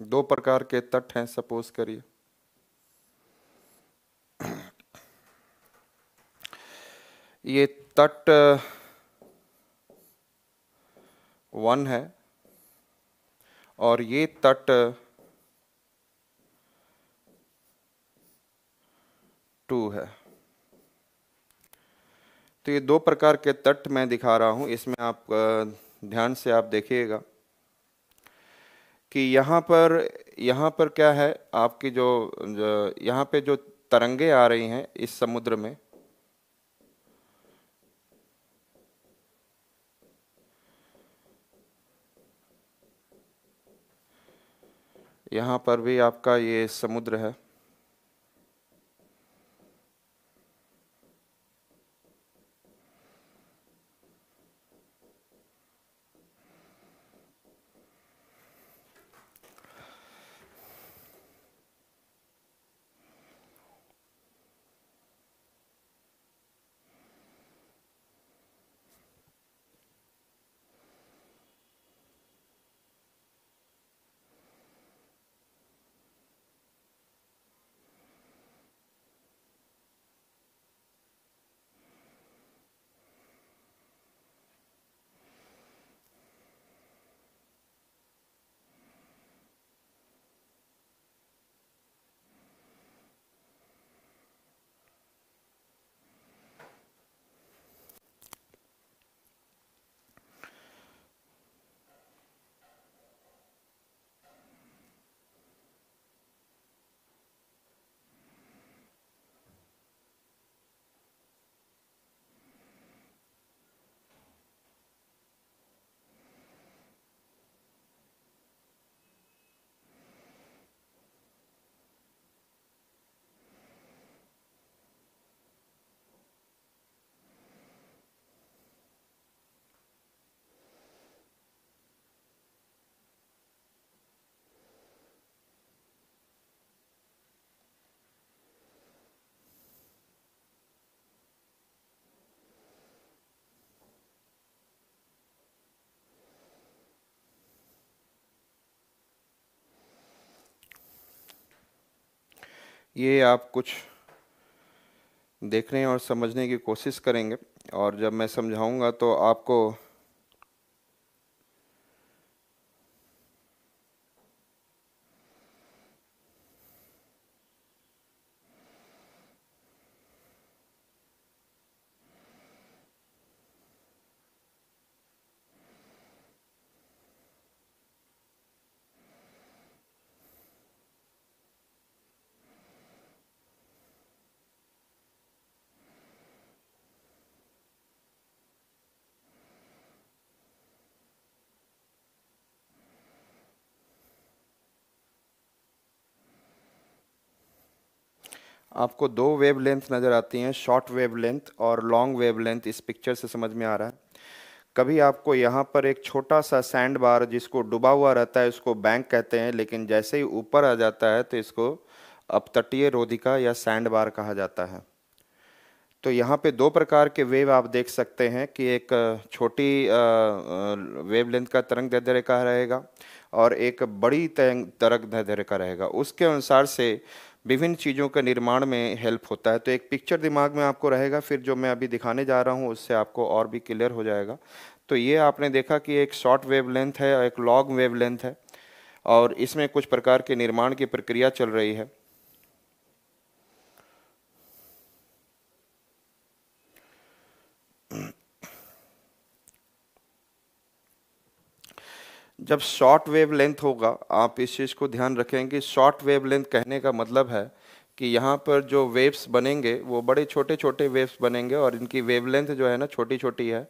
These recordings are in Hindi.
दो प्रकार के तट हैं सपोज करिए ये तट वन है और ये तट टू है तो ये दो प्रकार के तट मैं दिखा रहा हूं इसमें आप ध्यान से आप देखिएगा कि यहाँ पर यहाँ पर क्या है आपकी जो, जो यहाँ पे जो तरंगे आ रही हैं इस समुद्र में यहाँ पर भी आपका ये समुद्र है ये आप कुछ देखने और समझने की कोशिश करेंगे और जब मैं समझाऊंगा तो आपको आपको दो वेव लेंथ नज़र आती हैं शॉर्ट वेव लेंथ और लॉन्ग वेव लेंथ इस पिक्चर से समझ में आ रहा है कभी आपको यहाँ पर एक छोटा सा सैंड बार जिसको डूबा हुआ रहता है उसको बैंक कहते हैं लेकिन जैसे ही ऊपर आ जाता है तो इसको अपतटीय रोधिका या सैंड बार कहा जाता है तो यहाँ पे दो प्रकार के वेव आप देख सकते हैं कि एक छोटी वेव लेंथ का तरंग दैर्ध्य का रहेगा और एक बड़ी तरंग तरंग दैर्ध्य का रहेगा उसके अनुसार से विभिन्न चीज़ों का निर्माण में हेल्प होता है तो एक पिक्चर दिमाग में आपको रहेगा फिर जो मैं अभी दिखाने जा रहा हूँ उससे आपको और भी क्लियर हो जाएगा तो ये आपने देखा कि एक शॉर्ट वेव लेंथ है एक लॉन्ग वेव लेंथ है और इसमें कुछ प्रकार के निर्माण की प्रक्रिया चल रही है जब शॉर्ट वेव लेंथ होगा आप इस चीज़ को ध्यान रखेंगे शॉर्ट वेव लेंथ कहने का मतलब है कि यहाँ पर जो वेव्स बनेंगे वो बड़े छोटे छोटे वेव्स बनेंगे और इनकी वेव लेंथ जो है ना छोटी छोटी है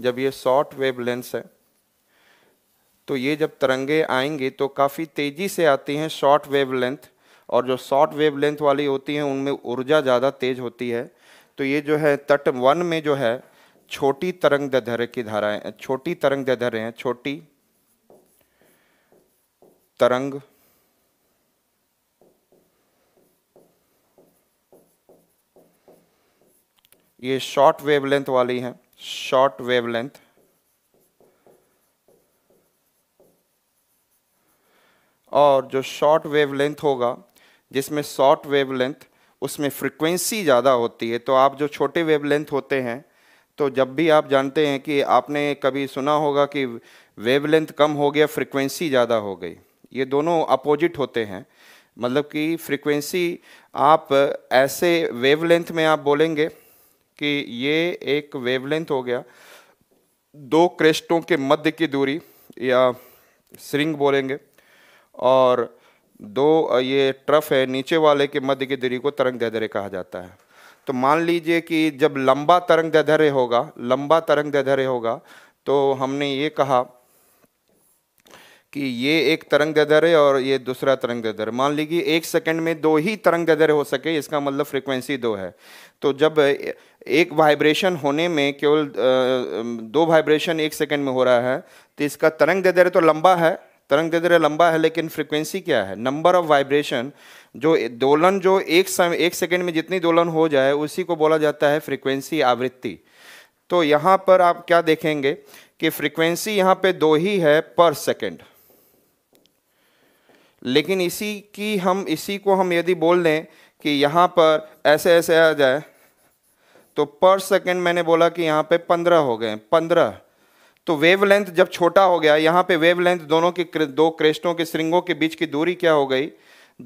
जब ये शॉर्ट वेव लेंथ है तो ये जब तरंगे आएंगी तो काफ़ी तेज़ी से आती हैं शॉर्ट वेव लेंथ और जो शॉर्ट वेव लेंथ वाली होती हैं उनमें ऊर्जा ज़्यादा तेज़ होती है तो ये जो है तट वन में जो है छोटी तरंग दधरे की धाराएं छोटी तरंग दधरे हैं छोटी तरंग ये शॉर्ट वेवलेंथ वाली है शॉर्ट वेवलेंथ और जो शॉर्ट वेवलेंथ होगा जिसमें शॉर्ट वेवलेंथ उसमें फ्रीक्वेंसी ज़्यादा होती है तो आप जो छोटे वेवलेंथ होते हैं तो जब भी आप जानते हैं कि आपने कभी सुना होगा कि वेवलेंथ कम हो गया फ्रीक्वेंसी ज़्यादा हो गई ये दोनों अपोजिट होते हैं मतलब कि फ्रीक्वेंसी आप ऐसे वेवलेंथ में आप बोलेंगे कि ये एक वेवलेंथ हो गया दो क्रेस्टों के मध्य की दूरी या स्रिंग बोलेंगे और दो ये ट्रफ है नीचे वाले के मध्य की दूरी को तरंग दैधर्य कहा जाता है तो मान लीजिए कि जब लंबा तरंग दैधर्य होगा लंबा तरंग दैधर्य होगा तो हमने ये कहा कि ये एक तरंग दर है और ये दूसरा तरंग दर मान लीजिए एक सेकंड में दो ही तरंग दर हो सके इसका मतलब फ्रीक्वेंसी दो है तो जब एक वाइब्रेशन होने में केवल दो वाइब्रेशन एक सेकंड में हो रहा है तो इसका तरंग दर तो लंबा है तरंग दर लंबा है लेकिन फ्रीक्वेंसी क्या है नंबर ऑफ वाइब्रेशन जो दोलन जो एक समय एक सेकेंड में जितनी दोलन हो जाए उसी को बोला जाता है फ्रिक्वेंसी आवृत्ति तो यहाँ पर आप क्या देखेंगे कि फ्रीक्वेंसी यहाँ पे दो ही है पर सेकंड लेकिन इसी की हम इसी को हम यदि बोल दें कि यहाँ पर ऐसे ऐसे आ जाए तो पर सेकेंड मैंने बोला कि यहाँ पे पंद्रह हो गए पंद्रह तो वेवलेंथ जब छोटा हो गया यहाँ पे वेवलेंथ दोनों के दो क्रेस्टों के श्रृंगों के बीच की दूरी क्या हो गई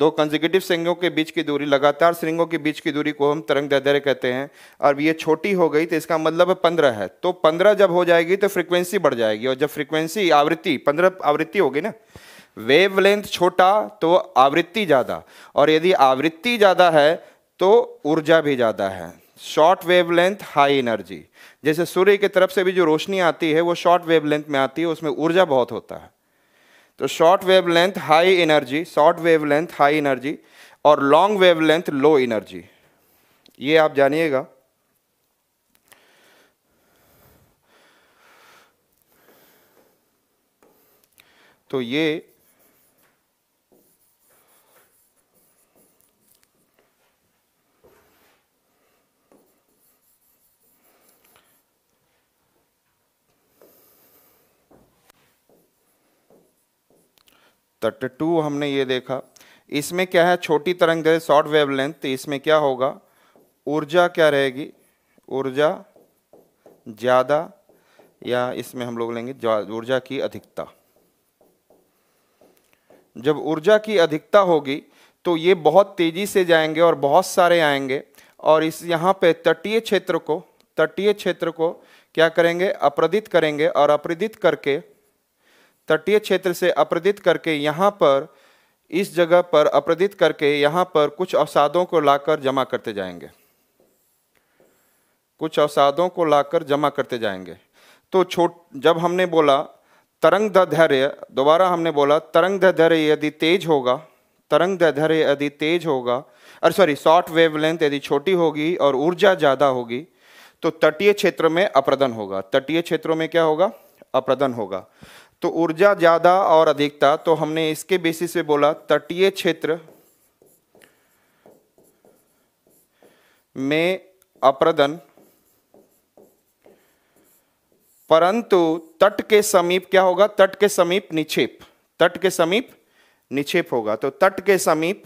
दो कंजिव श्रृंगों के बीच की दूरी लगातार श्रृंगों के बीच की दूरी को हम तरंग दैर्ध्य कहते हैं और ये छोटी हो गई तो इसका मतलब पंद्रह है तो पंद्रह जब हो जाएगी तो फ्रिक्वेंसी बढ़ जाएगी और जब फ्रिक्वेंसी आवृत्ति पंद्रह आवृत्ति होगी ना वेवलेंथ छोटा तो आवृत्ति ज़्यादा और यदि आवृत्ति ज़्यादा है तो ऊर्जा भी ज़्यादा है शॉर्ट वेवलेंथ हाई एनर्जी जैसे सूर्य की तरफ से भी जो रोशनी आती है वो शॉर्ट वेवलेंथ में आती है उसमें ऊर्जा बहुत होता है तो short wavelength high energy short wavelength high energy और लॉन्ग वेवलेंथ लो एनर्जी ये आप जानिएगा तो ये तट टू हमने ये देखा इसमें क्या है छोटी तरंग जैसे शॉर्ट वेव लेंथ इसमें क्या होगा ऊर्जा क्या रहेगी ऊर्जा ज़्यादा या इसमें हम लोग लेंगे ऊर्जा की अधिकता जब ऊर्जा की अधिकता होगी तो ये बहुत तेज़ी से जाएंगे और बहुत सारे आएंगे और इस यहाँ पे तटीय क्षेत्र को तटीय क्षेत्र को क्या करेंगे अप्रदित करेंगे और अप्रदित करके तटीय क्षेत्र से अप्रदित करके यहाँ पर इस जगह पर अप्रदित करके यहाँ पर कुछ अवसादों को लाकर जमा करते जाएंगे कुछ अवसादों को लाकर जमा करते जाएंगे तो छोट जब हमने बोला तरंग धैर्य दोबारा हमने बोला तरंग धैर्य यदि तेज होगा तरंग धैर्य यदि तेज होगा अरे सॉरी शॉर्ट वेवलेंथ यदि छोटी होगी और ऊर्जा ज़्यादा होगी तो तटीय क्षेत्र में अप्रदन होगा तटीय क्षेत्रों में क्या होगा अप्रदन होगा तो ऊर्जा ज़्यादा और अधिकता तो हमने इसके बेसिस पे बोला तटीय क्षेत्र में अप्रदन परंतु तट के समीप क्या होगा तट के समीप निक्षेप तट के समीप निक्षेप होगा तो तट के समीप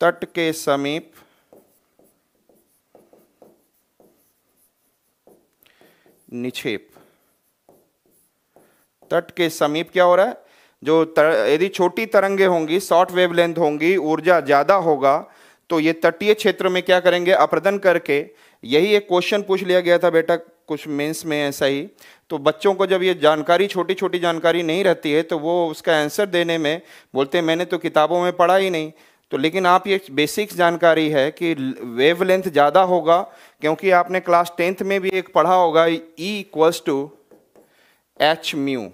तट के समीप निक्षेप तट के समीप क्या हो रहा है जो तर, यदि छोटी तरंगे होंगी शॉर्ट वेवलेंथ होंगी ऊर्जा ज़्यादा होगा तो ये तटीय क्षेत्र में क्या करेंगे अप्रदन करके यही एक क्वेश्चन पूछ लिया गया था बेटा कुछ मेंस में ऐसा ही तो बच्चों को जब ये जानकारी छोटी छोटी जानकारी नहीं रहती है तो वो उसका आंसर देने में बोलते हैं मैंने तो किताबों में पढ़ा ही नहीं तो लेकिन आप ये बेसिक्स जानकारी है कि वेव लेंथ ज़्यादा होगा क्योंकि आपने क्लास टेंथ में भी एक पढ़ा होगा E equals to H mu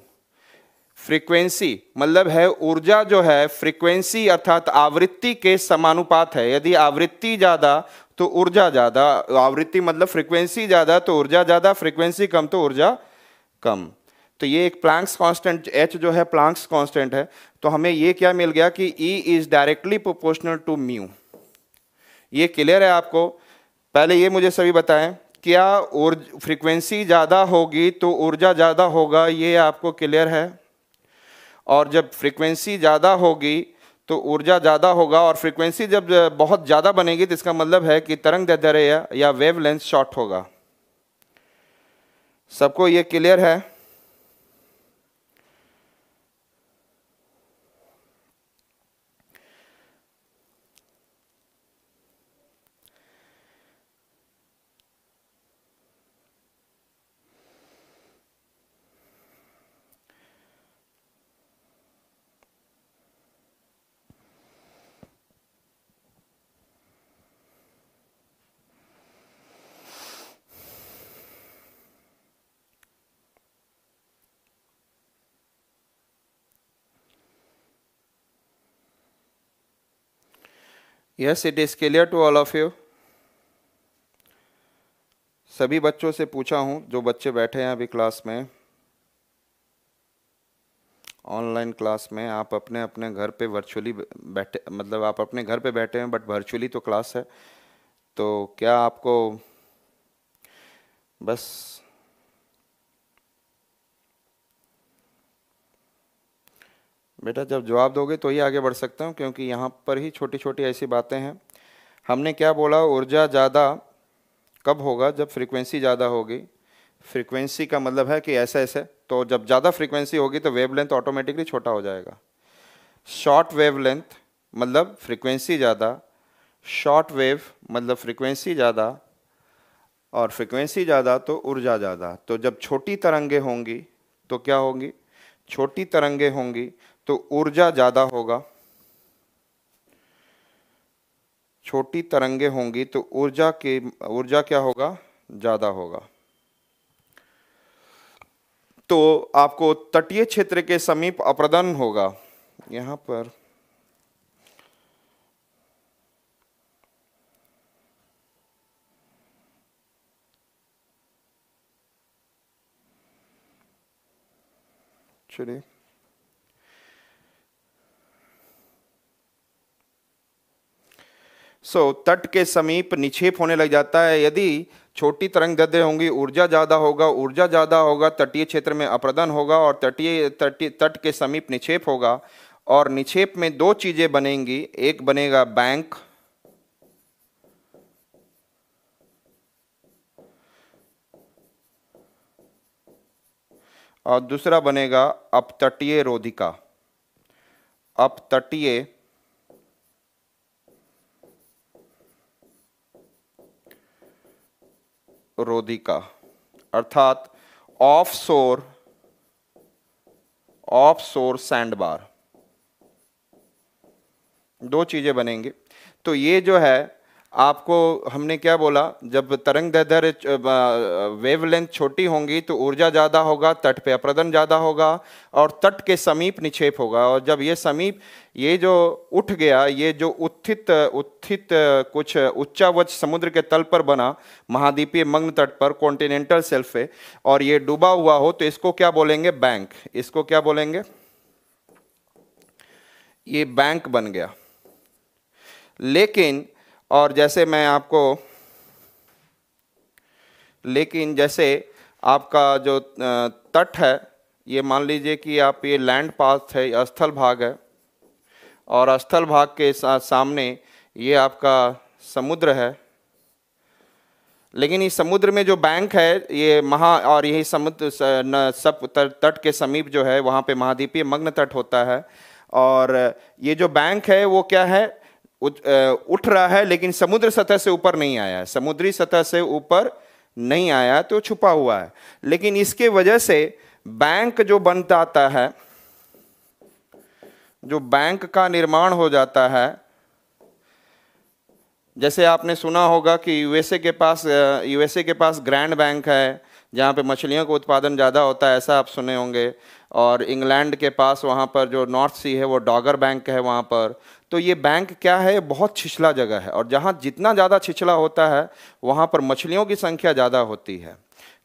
frequency मतलब है ऊर्जा जो है फ्रीक्वेंसी अर्थात आवृत्ति के समानुपात है यदि आवृत्ति ज़्यादा तो ऊर्जा ज़्यादा आवृत्ति मतलब फ्रीक्वेंसी ज़्यादा तो ऊर्जा ज़्यादा फ्रीक्वेंसी कम तो ऊर्जा कम तो ये एक प्लांक्स कांस्टेंट एच जो है प्लांक्स कांस्टेंट है तो हमें ये क्या मिल गया कि E is directly proportional to mu ये क्लियर है आपको पहले ये मुझे सभी बताएं क्या फ्रीक्वेंसी ज़्यादा होगी तो ऊर्जा ज़्यादा होगा ये आपको क्लियर है और जब फ्रीक्वेंसी ज़्यादा होगी तो ऊर्जा ज़्यादा होगा और फ्रीक्वेंसी जब बहुत ज़्यादा बनेगी तो इसका मतलब है कि तरंग दैर्ध्य या वेव लेंथ शॉर्ट होगा सबको ये क्लियर है yes it is clear to all of you सभी बच्चों से पूछा हूं जो बच्चे बैठे हैं अभी क्लास में ऑनलाइन क्लास में आप अपने अपने घर पे वर्चुअली बैठे मतलब आप अपने घर पे बैठे हैं बट वर्चुअली तो क्लास है तो क्या आपको बस बेटा जब जवाब दोगे तो ही आगे बढ़ सकता हूँ क्योंकि यहाँ पर ही छोटी छोटी ऐसी बातें हैं हमने क्या बोला ऊर्जा ज़्यादा कब होगा जब फ्रीक्वेंसी ज़्यादा होगी फ्रीक्वेंसी का मतलब है कि ऐसा ऐसे तो जब ज़्यादा फ्रीक्वेंसी होगी तो वेवलेंथ ऑटोमेटिकली छोटा हो जाएगा शॉर्ट वेवलेंथ मतलब फ्रीक्वेंसी ज़्यादा शॉर्ट वेव मतलब फ्रीक्वेंसी ज़्यादा और फ्रीक्वेंसी ज़्यादा तो ऊर्जा ज़्यादा तो जब छोटी तरंगे होंगी तो क्या होंगी छोटी तरंगे होंगी तो ऊर्जा ज़्यादा होगा छोटी तरंगे होंगी तो ऊर्जा के ऊर्जा क्या होगा ज़्यादा होगा तो आपको तटीय क्षेत्र के समीप अप्रदन होगा यहाँ पर चलिए सो so, तट के समीप निक्षेप होने लग जाता है यदि छोटी तरंग दैर्ध्य होंगी ऊर्जा ज़्यादा होगा ऊर्जा ज़्यादा होगा तटीय क्षेत्र में अप्रदन होगा और तटीय तटीय तट के समीप निक्षेप होगा और निक्षेप में दो चीज़ें बनेंगी एक बनेगा बैंक और दूसरा बनेगा अपतटीय रोधिका अपतटीय का अर्थात ऑफ सोर ऑफ सोर सैंड बार दो चीज़ें बनेंगे तो ये जो है आपको हमने क्या बोला जब तरंग दर वेवलेंथ छोटी होंगी तो ऊर्जा ज़्यादा होगा तट पे अप्रदन ज़्यादा होगा और तट के समीप निक्षेप होगा और जब ये समीप ये जो उठ गया ये जो उत्थित उत्थित कुछ उच्चावच समुद्र के तल पर बना महाद्वीपीय मग्न तट पर कॉन्टिनेंटल सेल्फ पे और ये डूबा हुआ हो तो इसको क्या बोलेंगे बैंक इसको क्या बोलेंगे ये बैंक बन गया लेकिन और जैसे मैं आपको लेकिन जैसे आपका जो तट है ये मान लीजिए कि आप ये लैंड पाथ है स्थल भाग है और स्थल भाग के सामने ये आपका समुद्र है लेकिन इस समुद्र में जो बैंक है ये महा और यही समुद्र सब तट के समीप जो है वहाँ पे महाद्वीपीय मग्न तट होता है और ये जो बैंक है वो क्या है उठ रहा है लेकिन समुद्र सतह से ऊपर नहीं आया समुद्री सतह से ऊपर नहीं आया तो छुपा हुआ है लेकिन इसके वजह से बैंक जो बनता जाता है जो बैंक का निर्माण हो जाता है जैसे आपने सुना होगा कि यूएसए के पास यूएसए के पास ग्रैंड बैंक है जहाँ पे मछलियों का उत्पादन ज़्यादा होता है ऐसा आप सुने होंगे और इंग्लैंड के पास वहाँ पर जो नॉर्थ सी है वो डॉगर बैंक है वहाँ पर तो ये बैंक क्या है बहुत छिछला जगह है और जहाँ जितना ज़्यादा छिछला होता है वहाँ पर मछलियों की संख्या ज़्यादा होती है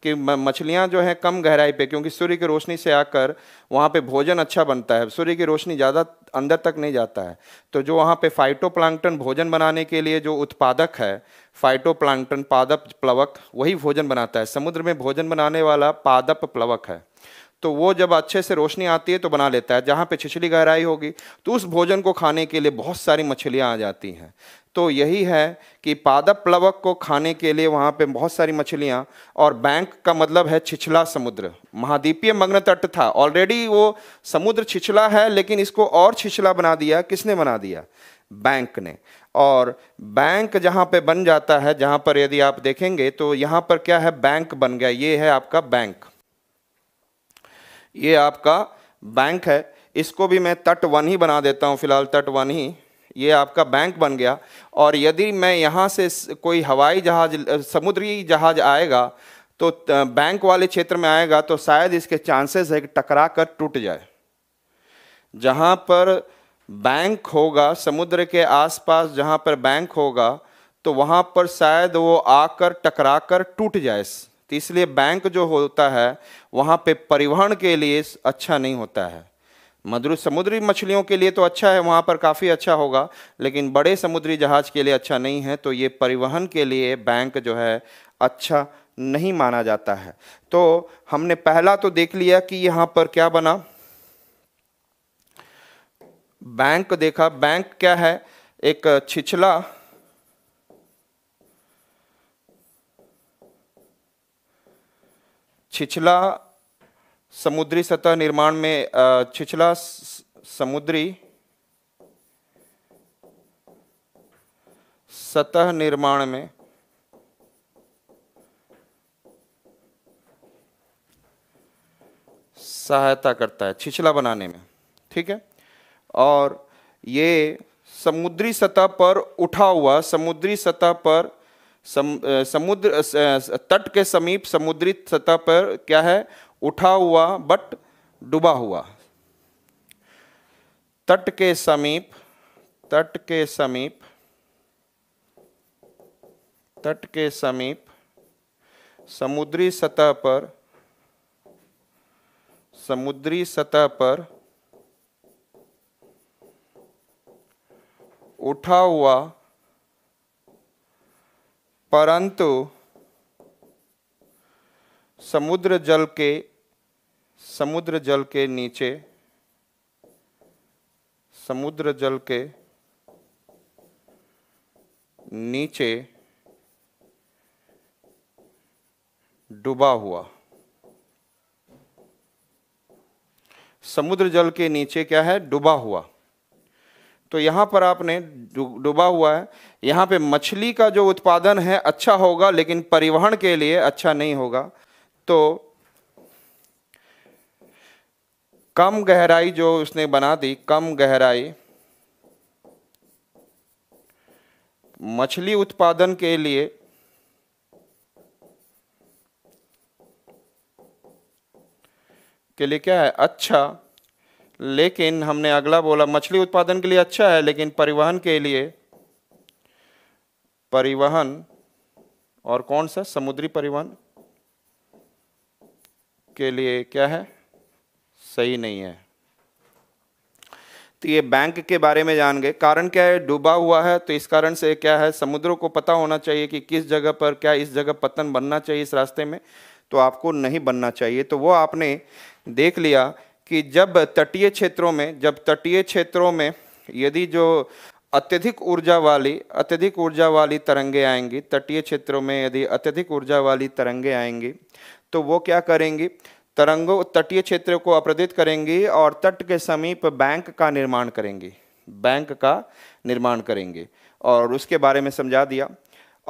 कि मछलियाँ जो हैं कम गहराई पे क्योंकि सूर्य की रोशनी से आकर वहाँ पे भोजन अच्छा बनता है सूर्य की रोशनी ज़्यादा अंदर तक नहीं जाता है तो जो वहाँ पे फाइटोप्लांकटन भोजन बनाने के लिए जो उत्पादक है फाइटोप्लांकटन पादप प्लवक वही भोजन बनाता है समुद्र में भोजन बनाने वाला पादप प्लवक है तो वो जब अच्छे से रोशनी आती है तो बना लेता है जहाँ पे छिछली गहराई होगी तो उस भोजन को खाने के लिए बहुत सारी मछलियाँ आ जाती हैं तो यही है कि पादप प्लवक को खाने के लिए वहाँ पे बहुत सारी मछलियाँ और बैंक का मतलब है छिछला समुद्र महाद्वीपीय मग्न तट था ऑलरेडी वो समुद्र छिछला है लेकिन इसको और छिछला बना दिया किसने बना दिया बैंक ने और बैंक जहाँ पे बन जाता है जहाँ पर यदि आप देखेंगे तो यहाँ पर क्या है बैंक बन गया ये है आपका बैंक ये आपका बैंक है इसको भी मैं तट वन ही बना देता हूँ फिलहाल तट वन ही ये आपका बैंक बन गया और यदि मैं यहाँ से कोई हवाई जहाज समुद्री जहाज आएगा तो बैंक वाले क्षेत्र में आएगा तो शायद इसके चांसेस है कि टकरा कर टूट जाए जहाँ पर बैंक होगा समुद्र के आसपास जहाँ पर बैंक होगा तो वहाँ पर शायद वो आकर टकरा कर टूट जाए तो इसलिए बैंक जो होता है वहाँ पे परिवहन के लिए अच्छा नहीं होता है मधुर समुद्री मछलियों के लिए तो अच्छा है वहाँ पर काफ़ी अच्छा होगा लेकिन बड़े समुद्री जहाज़ के लिए अच्छा नहीं है तो ये परिवहन के लिए बैंक जो है अच्छा नहीं माना जाता है तो हमने पहला तो देख लिया कि यहाँ पर क्या बना बैंक देखा बैंक क्या है एक छिछला छिछला समुद्री सतह निर्माण में छिछला समुद्री सतह निर्माण में सहायता करता है छिछला बनाने में ठीक है और ये समुद्री सतह पर उठा हुआ समुद्री सतह पर सम, समुद्र तट के समीप समुद्री सतह पर क्या है उठा हुआ बट डूबा हुआ तट के समीप तट के समीप तट के समीप समुद्री सतह पर समुद्री सतह पर उठा हुआ परंतु समुद्र जल के समुद्र जल के नीचे समुद्र जल के नीचे डूबा हुआ समुद्र जल के नीचे क्या है डूबा हुआ तो यहाँ पर आपने डूबा हुआ है यहाँ पे मछली का जो उत्पादन है अच्छा होगा लेकिन परिवहन के लिए अच्छा नहीं होगा तो कम गहराई जो उसने बना दी कम गहराई मछली उत्पादन के लिए के लिए क्या है अच्छा लेकिन हमने अगला बोला मछली उत्पादन के लिए अच्छा है लेकिन परिवहन के लिए परिवहन और कौन सा समुद्री परिवहन के लिए क्या है सही नहीं है तो ये बैंक के बारे में जान गए कारण क्या है डूबा हुआ है तो इस कारण से क्या है समुद्रों को पता होना चाहिए कि किस जगह पर क्या इस जगह पतन बनना चाहिए इस रास्ते में तो आपको नहीं बनना चाहिए तो वो आपने देख लिया कि जब तटीय क्षेत्रों में जब तटीय क्षेत्रों में यदि जो अत्यधिक ऊर्जा वाली अत्यधिक ऊर्जा वाली तरंगे आएंगी तटीय क्षेत्रों में यदि अत्यधिक ऊर्जा वाली तरंगे आएंगी तो वो क्या करेंगी तरंगों तटीय क्षेत्र को अप्रदित करेंगी और तट के समीप बैंक का निर्माण करेंगी बैंक का निर्माण करेंगे और उसके बारे में समझा दिया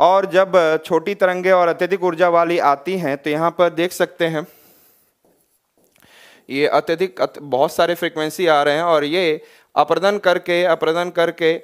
और जब छोटी तरंगे और अत्यधिक ऊर्जा वाली आती हैं तो यहाँ पर देख सकते हैं ये अत्यधिक अत, बहुत सारे फ्रिक्वेंसी आ रहे हैं और ये अप्रदन करके अप्रदन करके